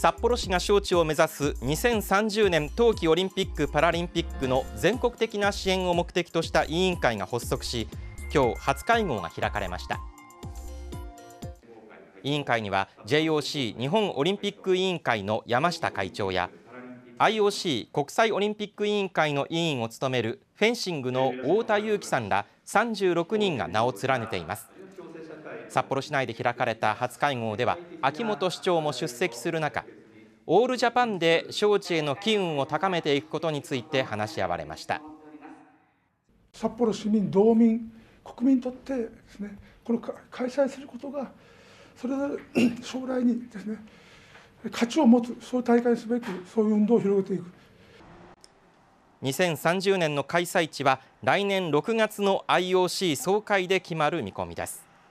札幌市が招致を目指す2030年冬季オリンピック・パラリンピックの全国的な支援を目的とした委員会が発足し今日初会合が開かれました委員会には JOC 日本オリンピック委員会の山下会長や IOC 国際オリンピック委員会の委員を務めるフェンシングの太田裕樹さんら36人が名を連ねています札幌市内で開かれた初会合では秋元市長も出席する中オールジャパンで招致への機運を高めていくことについて話し合われました札幌市民道民国民にとってですねこの開催することがそれぞれ 将来にですね価値を持つそういう大会すべくそういう運動を広げていく2030年の開催地は来年6月の IOC 総会で決まる見込みです